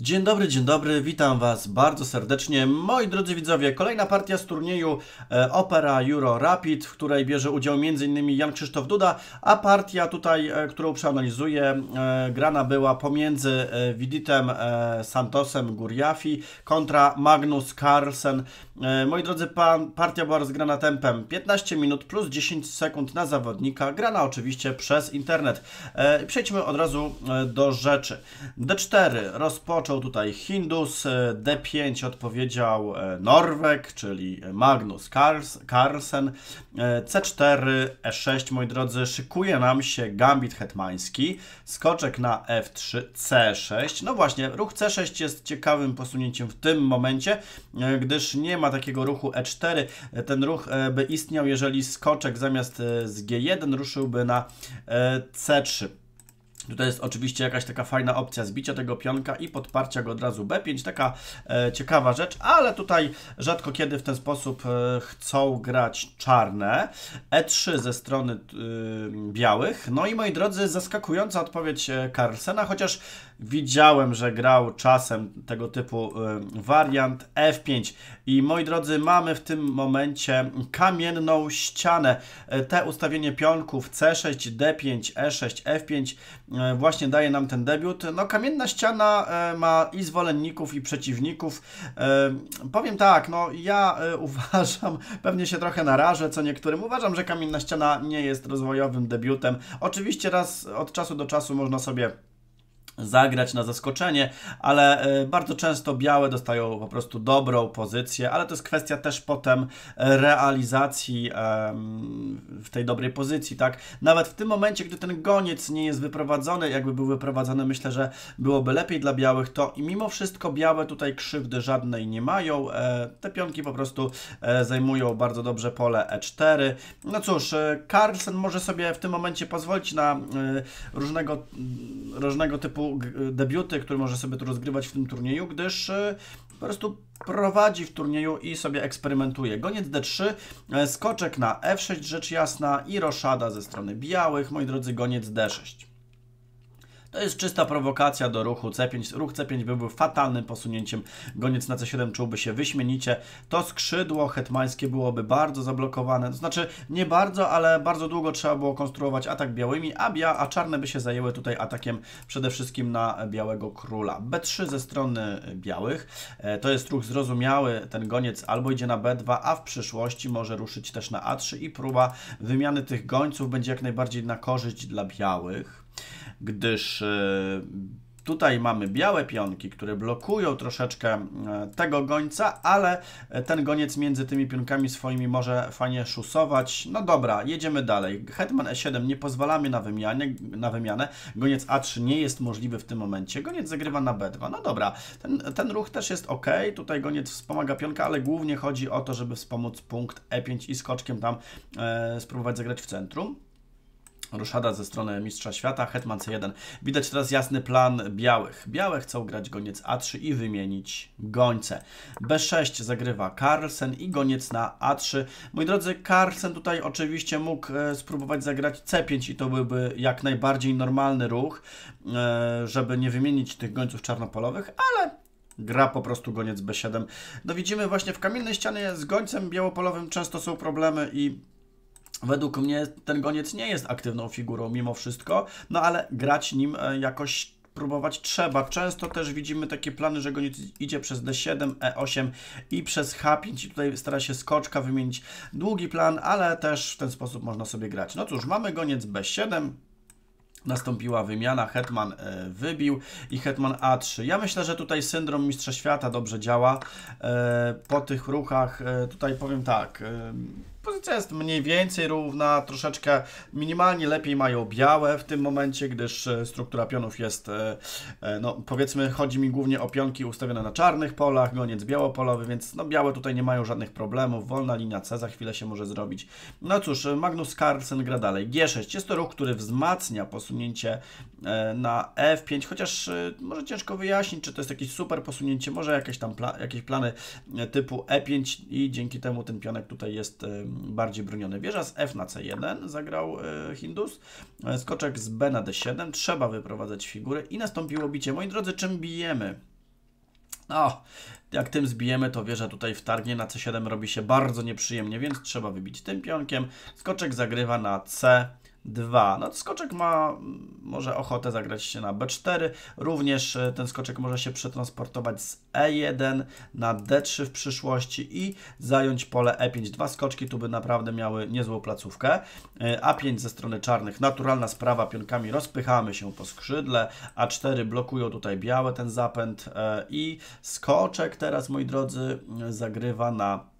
Dzień dobry, dzień dobry, witam Was bardzo serdecznie. Moi drodzy widzowie, kolejna partia z turnieju e, Opera Euro Rapid, w której bierze udział m.in. Jan Krzysztof Duda, a partia tutaj, e, którą przeanalizuję, e, grana była pomiędzy Widitem Santosem Guriafi kontra Magnus Carlsen. Moi drodzy, partia była rozgrana tempem 15 minut plus 10 sekund na zawodnika, grana oczywiście przez internet. Przejdźmy od razu do rzeczy. D4 rozpoczął odpoczął tutaj Hindus, e, D5 odpowiedział e, Norwek, czyli Magnus Carlsen, e, C4, E6, moi drodzy, szykuje nam się gambit hetmański, skoczek na F3, C6. No właśnie, ruch C6 jest ciekawym posunięciem w tym momencie, gdyż nie ma takiego ruchu E4. Ten ruch by istniał, jeżeli skoczek zamiast z G1 ruszyłby na C3. Tutaj jest oczywiście jakaś taka fajna opcja zbicia tego pionka i podparcia go od razu B5, taka e, ciekawa rzecz, ale tutaj rzadko kiedy w ten sposób e, chcą grać czarne. E3 ze strony e, białych. No i moi drodzy, zaskakująca odpowiedź e, Carlsena, chociaż Widziałem, że grał czasem tego typu y, wariant F5. I moi drodzy, mamy w tym momencie kamienną ścianę. E, te ustawienie pionków C6, D5, E6, F5 właśnie daje nam ten debiut. No kamienna ściana e, ma i zwolenników i przeciwników. E, powiem tak, no ja uważam, pewnie się trochę narażę, co niektórym, uważam, że kamienna ściana nie jest rozwojowym debiutem. Oczywiście raz od czasu do czasu można sobie zagrać na zaskoczenie, ale e, bardzo często białe dostają po prostu dobrą pozycję, ale to jest kwestia też potem e, realizacji w tej dobrej pozycji, tak? Nawet w tym momencie, gdy ten goniec nie jest wyprowadzony, jakby był wyprowadzony, myślę, że byłoby lepiej dla białych, to i mimo wszystko białe tutaj krzywdy żadnej nie mają. E, te pionki po prostu zajmują bardzo dobrze pole E4. No cóż, Carlsen może sobie w tym momencie pozwolić na różnego, różnego typu typu debiuty, który może sobie tu rozgrywać w tym turnieju, gdyż e, po prostu prowadzi w turnieju i sobie eksperymentuje. Goniec D3, e, skoczek na F6 rzecz jasna i roszada ze strony białych, moi drodzy, goniec D6. To jest czysta prowokacja do ruchu C5. Ruch C5 byłby fatalnym posunięciem. Goniec na C7 czułby się wyśmienicie. To skrzydło hetmańskie byłoby bardzo zablokowane. To znaczy nie bardzo, ale bardzo długo trzeba było konstruować atak białymi, a, bia, a czarne by się zajęły tutaj atakiem przede wszystkim na białego króla. B3 ze strony białych. E, to jest ruch zrozumiały. Ten goniec albo idzie na B2, a w przyszłości może ruszyć też na A3 i próba wymiany tych gońców będzie jak najbardziej na korzyść dla białych gdyż e, Tutaj mamy białe pionki, które blokują troszeczkę e, tego gońca, ale e, ten goniec między tymi pionkami swoimi może fajnie szusować. No dobra, jedziemy dalej. Hetman E7 nie pozwalamy na, wymianę. na wymianę. Goniec A3 nie jest możliwy w tym momencie. Goniec zagrywa na B2. No dobra, ten, ten ruch też jest ok. Tutaj goniec wspomaga pionka, ale głównie chodzi o to, żeby wspomóc punkt E5 i skoczkiem tam e, spróbować zagrać w centrum. Ruszada ze strony Mistrza Świata, Hetman C1. Widać teraz jasny plan białych. Białe chcą grać goniec A3 i wymienić gońce. B6 zagrywa Carlsen i goniec na A3. Mój drodzy, Carlsen tutaj oczywiście mógł e, spróbować zagrać C5 i to byłby jak najbardziej normalny ruch, e, żeby nie wymienić tych gońców czarnopolowych, ale gra po prostu goniec B7. No widzimy właśnie w kamiennej ścianie z gońcem białopolowym często są problemy i Według mnie ten goniec nie jest aktywną figurą mimo wszystko, no ale grać nim e, jakoś próbować trzeba. Często też widzimy takie plany, że goniec idzie przez D7, E8 i przez H5 i tutaj stara się skoczka wymienić długi plan, ale też w ten sposób można sobie grać. No cóż, mamy goniec B7, nastąpiła wymiana, Hetman e, wybił i Hetman A3. Ja myślę, że tutaj syndrom Mistrza Świata dobrze działa. E, po tych ruchach tutaj powiem tak pozycja jest mniej więcej równa, troszeczkę minimalnie lepiej mają białe w tym momencie, gdyż e, struktura pionów jest, e, e, no powiedzmy, chodzi mi głównie o pionki ustawione na czarnych polach, goniec białopolowy, więc no białe tutaj nie mają żadnych problemów, wolna linia C za chwilę się może zrobić. No cóż, Magnus Carlsen gra dalej. G6 jest to ruch, który wzmacnia posunięcie na F5, chociaż może ciężko wyjaśnić, czy to jest jakieś super posunięcie, może jakieś tam pla jakieś plany typu E5 i dzięki temu ten pionek tutaj jest bardziej broniony. Wieża z F na C1 zagrał e, Hindus, e, skoczek z B na D7, trzeba wyprowadzać figurę i nastąpiło bicie. Moi drodzy, czym bijemy? No, jak tym zbijemy, to wieża tutaj wtargnie na C7 robi się bardzo nieprzyjemnie, więc trzeba wybić tym pionkiem. Skoczek zagrywa na C2. No, skoczek ma może ochotę zagrać się na B4. Również e, ten skoczek może się przetransportować z E1 na D3 w przyszłości i zająć pole E5. Dwa skoczki tu by naprawdę miały niezłą placówkę. E, A5 ze strony czarnych, naturalna sprawa, pionkami rozpychamy się po skrzydle. A4 blokują tutaj białe ten zapęd e, i skoczek teraz, moi drodzy, zagrywa na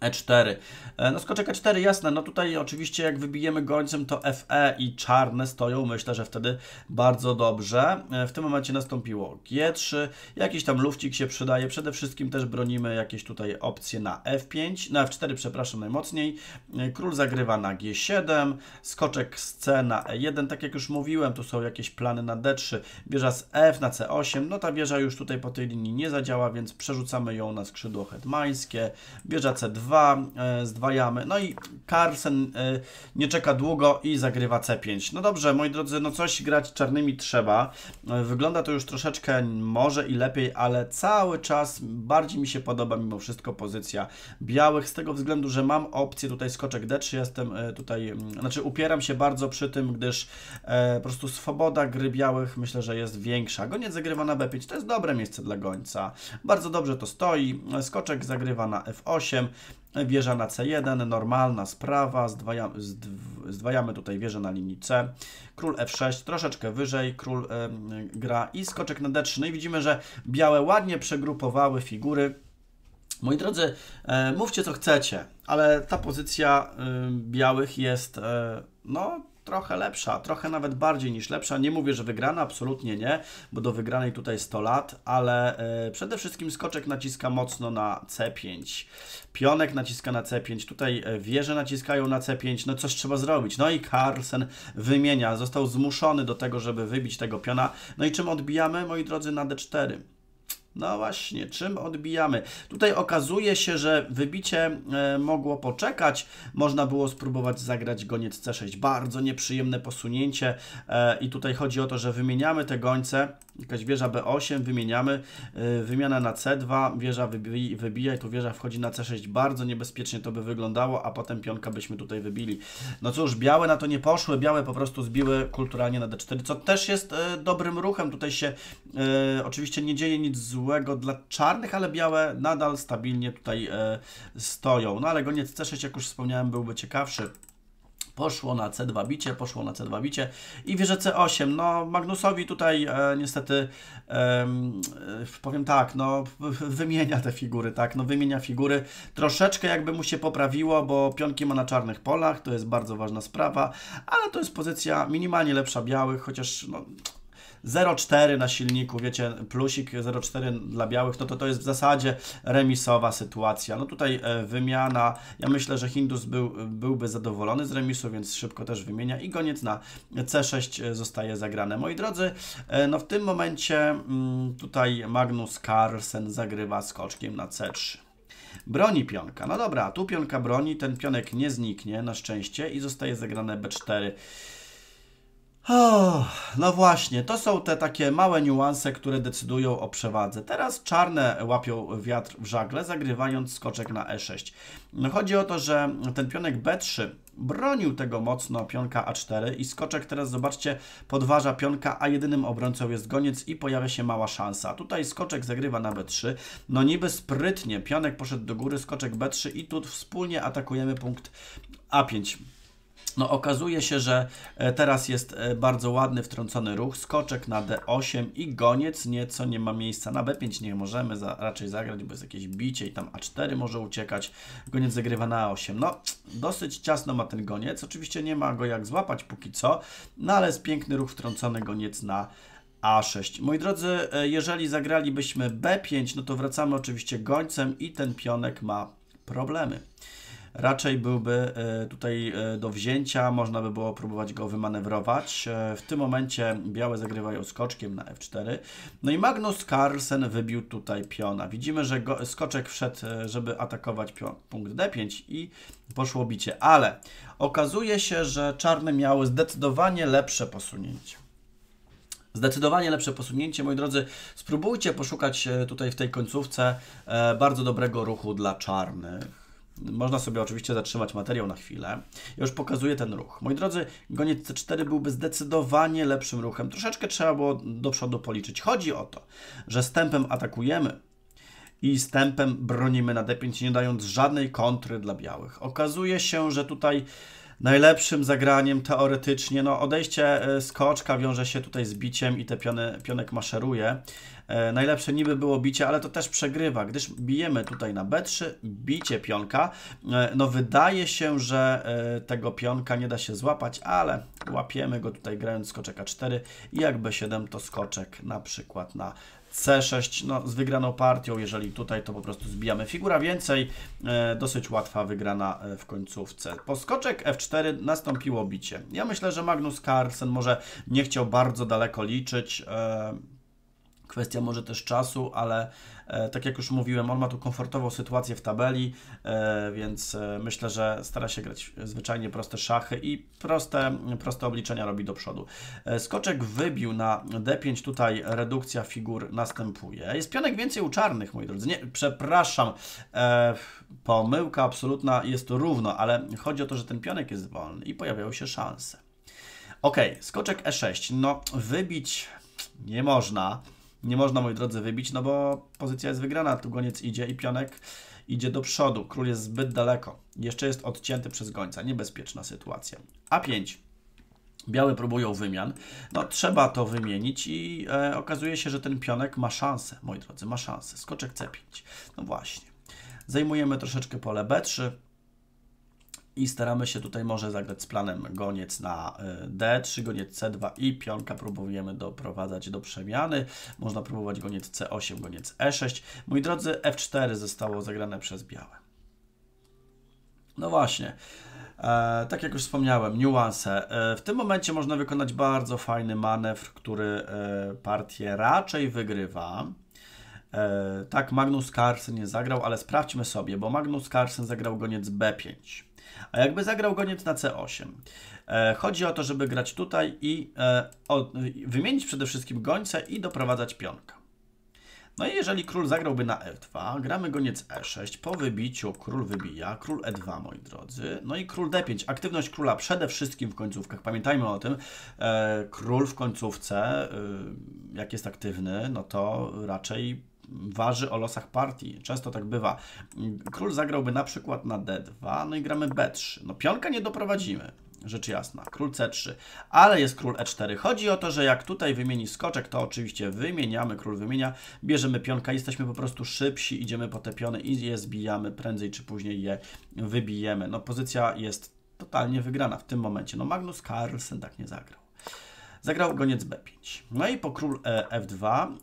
E4. E, no skoczek E4, jasne, no tutaj oczywiście jak wybijemy gońcem to FE i czarne stoją, myślę, że wtedy bardzo dobrze. E, w tym momencie nastąpiło G3, jakiś tam lufcik się przydaje, przede wszystkim też bronimy jakieś tutaj opcje na F5, na F4 przepraszam najmocniej. E, król zagrywa na G7, skoczek z C na E1, tak jak już mówiłem, tu są jakieś plany na D3, wieża z F na C8, no ta wieża już tutaj po tej linii nie zadziała, więc przerzucamy ją na skrzydło hetmańskie, wieża C2, dwa, e, z dwa jamy. No i Carlsen e, nie czeka długo i zagrywa C5. No dobrze, moi drodzy, no coś grać czarnymi trzeba. E, wygląda to już troszeczkę może i lepiej, ale cały czas bardziej mi się podoba mimo wszystko pozycja białych, z tego względu, że mam opcję tutaj skoczek D3, jestem tutaj, znaczy upieram się bardzo przy tym, gdyż po prostu swoboda gry białych myślę, że jest większa. Goniec zagrywa na B5, to jest dobre miejsce dla gońca. Bardzo dobrze to stoi. Skoczek zagrywa na F8. Wieża na C1, normalna sprawa, zdwajamy, zdwajamy tutaj wieżę na linii C, król F6, troszeczkę wyżej, król y, gra i skoczek na D3. No i widzimy, że białe ładnie przegrupowały figury. Moi drodzy, e, mówcie co chcecie, ale ta pozycja y, białych jest e, no, trochę lepsza, trochę nawet bardziej niż lepsza. Nie mówię, że wygrana, absolutnie nie, bo do wygranej tutaj 100 lat, ale e, przede wszystkim skoczek naciska mocno na C5. Pionek naciska na C5, tutaj e, wieże naciskają na C5, no coś trzeba zrobić. No i Carlsen wymienia, został zmuszony do tego, żeby wybić tego piona. No i czym odbijamy, moi drodzy, na D4? No właśnie, czym odbijamy? Tutaj okazuje się, że wybicie e, mogło poczekać. Można było spróbować zagrać goniec C6. Bardzo nieprzyjemne posunięcie e, i tutaj chodzi o to, że wymieniamy te gońce. Jakaś wieża B8, wymieniamy. E, wymiana na C2, wieża wybi wybija i tu wieża wchodzi na C6. Bardzo niebezpiecznie to by wyglądało, a potem pionka byśmy tutaj wybili. No cóż, białe na to nie poszły. Białe po prostu zbiły kulturalnie na D4, co też jest dobrym ruchem. Tutaj się oczywiście nie dzieje nic złego złego dla czarnych, ale białe nadal stabilnie tutaj e, stoją. No ale goniec C6, jak już wspomniałem, byłby ciekawszy. Poszło na C2 bicie, poszło na C2 bicie i wieże C8. No Magnusowi tutaj e, niestety e, powiem tak, no wymienia te figury, tak, no wymienia figury. Troszeczkę jakby mu się poprawiło, bo pionki ma na czarnych polach, to jest bardzo ważna sprawa, ale to jest pozycja minimalnie lepsza białych, chociaż no, 0,4 na silniku, wiecie, plusik 0,4 dla białych, no to to jest w zasadzie remisowa sytuacja. No tutaj e, wymiana, ja myślę, że Hindus był, byłby zadowolony z remisu, więc szybko też wymienia i koniec na C6 e, zostaje zagrane. Moi drodzy, e, no w tym momencie mm, tutaj Magnus Carlsen zagrywa skoczkiem na C3. Broni pionka. No dobra, tu pionka broni, ten pionek nie zniknie na szczęście i zostaje zagrane B4. Oh, no właśnie, to są te takie małe niuanse, które decydują o przewadze. Teraz czarne łapią wiatr w żagle, zagrywając skoczek na e6. No, chodzi o to, że ten pionek b3 bronił tego mocno pionka a4 i skoczek teraz, zobaczcie, podważa pionka, a jedynym obrońcą jest goniec i pojawia się mała szansa. Tutaj skoczek zagrywa na b3, no niby sprytnie, pionek poszedł do góry, skoczek b3 i tu wspólnie atakujemy punkt a5. No, okazuje się, że e, teraz jest e, bardzo ładny wtrącony ruch, skoczek na D8 i goniec nieco nie ma miejsca na B5, nie możemy za, raczej zagrać, bo jest jakieś bicie i tam A4 może uciekać, goniec zagrywa na A8. No, dosyć ciasno ma ten goniec, oczywiście nie ma go jak złapać póki co, no ale jest piękny ruch wtrącony goniec na a6. Moi drodzy, e, jeżeli zagralibyśmy B5, no to wracamy oczywiście gońcem i ten pionek ma problemy raczej byłby e, tutaj e, do wzięcia, można by było próbować go wymanewrować. E, w tym momencie białe zagrywają skoczkiem na f4. No i Magnus Carlsen wybił tutaj piona. Widzimy, że go, skoczek wszedł, żeby atakować pion, punkt d5 i poszło bicie, ale okazuje się, że czarne miały zdecydowanie lepsze posunięcie. Zdecydowanie lepsze posunięcie, moi drodzy. Spróbujcie poszukać tutaj w tej końcówce bardzo dobrego ruchu dla czarnych. Można sobie oczywiście zatrzymać materiał na chwilę. Ja już pokazuję ten ruch. Moi drodzy, goniec C4 byłby zdecydowanie lepszym ruchem. Troszeczkę trzeba było do przodu policzyć. Chodzi o to, że stępem atakujemy i stępem bronimy na D5, nie dając żadnej kontry dla białych. Okazuje się, że tutaj najlepszym zagraniem teoretycznie. No, odejście skoczka e, wiąże się tutaj z biciem i te piony, pionek maszeruje. E, najlepsze niby było bicie, ale to też przegrywa, gdyż bijemy tutaj na B3, bicie pionka. E, no wydaje się, że tego pionka nie da się złapać, ale łapiemy go tutaj grając skoczek A4 i jak B7 to skoczek na przykład na C6 no, z wygraną partią, jeżeli tutaj to po prostu zbijamy figura więcej, e, dosyć łatwa wygrana e, w końcówce. Po skoczek F4 nastąpiło bicie. Ja myślę, że Magnus Carlsen może nie chciał bardzo daleko liczyć, e, Kwestia może też czasu, ale e, tak jak już mówiłem, on ma tu komfortową sytuację w tabeli, e, więc e, myślę, że stara się grać zwyczajnie proste szachy i proste, proste obliczenia robi do przodu. E, skoczek wybił na D5, tutaj redukcja figur następuje. Jest pionek więcej u czarnych, moi drodzy. Nie, przepraszam, e, pomyłka absolutna jest równo, ale chodzi o to, że ten pionek jest wolny i pojawiają się szanse. Ok, skoczek E6. No, wybić nie można nie można, moi drodzy, wybić, no bo pozycja jest wygrana, tu goniec idzie i pionek idzie do przodu, król jest zbyt daleko, jeszcze jest odcięty przez gońca, niebezpieczna sytuacja. A5. Białe próbują wymian. No trzeba to wymienić i e, okazuje się, że ten pionek ma szansę, moi drodzy, ma szansę. Skoczek C5. No właśnie. Zajmujemy troszeczkę pole B3 i staramy się tutaj może zagrać z planem goniec na e, D3, goniec C2 i pionka próbujemy doprowadzać do przemiany. Można próbować goniec C8, goniec E6. Moi drodzy, F4 zostało zagrane przez białe. No właśnie. E, tak jak już wspomniałem, niuanse. E, w tym momencie można wykonać bardzo fajny manewr, który e, partię raczej wygrywa. E, tak, Magnus Carlsen nie zagrał, ale sprawdźmy sobie, bo Magnus Carlsen zagrał goniec B5. A jakby zagrał goniec na C8. E, chodzi o to, żeby grać tutaj i e, wymienić przede wszystkim gońce i doprowadzać pionka. No i jeżeli król zagrałby na f 2 gramy goniec e6, po wybiciu król wybija, król e2, moi drodzy, no i król d5. Aktywność króla przede wszystkim w końcówkach, pamiętajmy o tym, e, król w końcówce, y, jak jest aktywny, no to raczej waży o losach partii. Często tak bywa. Król zagrałby na przykład na D2, no i gramy B3. No pionka nie doprowadzimy rzecz jasna. Król C3, ale jest król E4. Chodzi o to, że jak tutaj wymieni skoczek, to oczywiście wymieniamy, król wymienia, bierzemy pionka, jesteśmy po prostu szybsi, idziemy po te piony i je zbijamy, prędzej czy później je wybijemy. No pozycja jest totalnie wygrana w tym momencie. No Magnus Carlsen tak nie zagrał. Zagrał goniec B5. No i po król e, F2...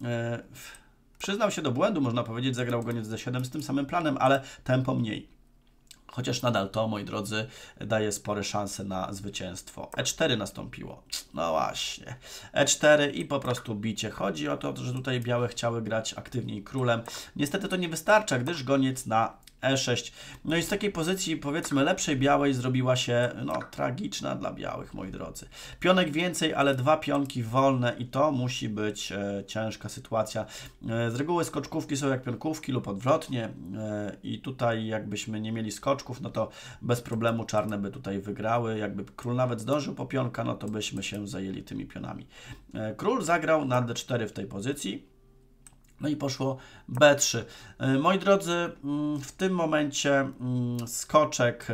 Przyznał się do błędu, można powiedzieć, zagrał goniec D7 z tym samym planem, ale tempo mniej. Chociaż nadal to, moi drodzy, daje spore szanse na zwycięstwo. E4 nastąpiło. No właśnie. E4 i po prostu bicie. Chodzi o to, że tutaj białe chciały grać aktywniej królem. Niestety to nie wystarcza, gdyż goniec na E6. No i z takiej pozycji, powiedzmy, lepszej białej zrobiła się, no, tragiczna dla białych, moi drodzy. Pionek więcej, ale dwa pionki wolne i to musi być e, ciężka sytuacja. E, z reguły skoczkówki są jak pionkówki lub odwrotnie e, i tutaj jakbyśmy nie mieli skoczków, no to bez problemu czarne by tutaj wygrały. Jakby król nawet zdążył po pionka, no to byśmy się zajęli tymi pionami. E, król zagrał na d4 w tej pozycji. No i poszło B3. E, moi drodzy, mm, w tym momencie mm, skoczek. E,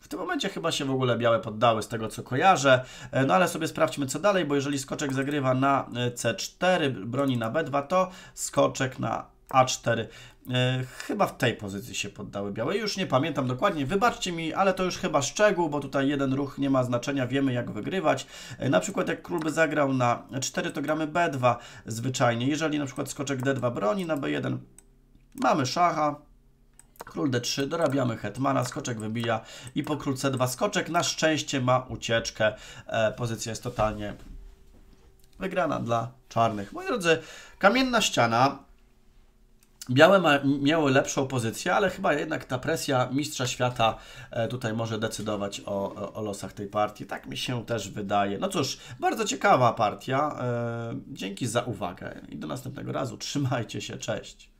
w tym momencie chyba się w ogóle białe poddały z tego co kojarzę, e, no ale sobie sprawdźmy co dalej, bo jeżeli skoczek zagrywa na C4, broni na B2, to skoczek na a4. E, chyba w tej pozycji się poddały białe. Już nie pamiętam dokładnie, wybaczcie mi, ale to już chyba szczegół, bo tutaj jeden ruch nie ma znaczenia, wiemy jak wygrywać. E, na przykład jak król by zagrał na 4, to gramy B2 zwyczajnie. Jeżeli na przykład skoczek D2 broni na B1, mamy szacha, Król D3, dorabiamy hetmana, skoczek wybija i po król C2 skoczek na szczęście ma ucieczkę. E, pozycja jest totalnie wygrana dla czarnych. Moi drodzy, kamienna ściana Białe ma, miały lepszą pozycję, ale chyba jednak ta presja mistrza świata e, tutaj może decydować o, o, losach tej partii. Tak mi się też wydaje. No cóż, bardzo ciekawa partia. E, dzięki za uwagę i do następnego razu. Trzymajcie się, cześć.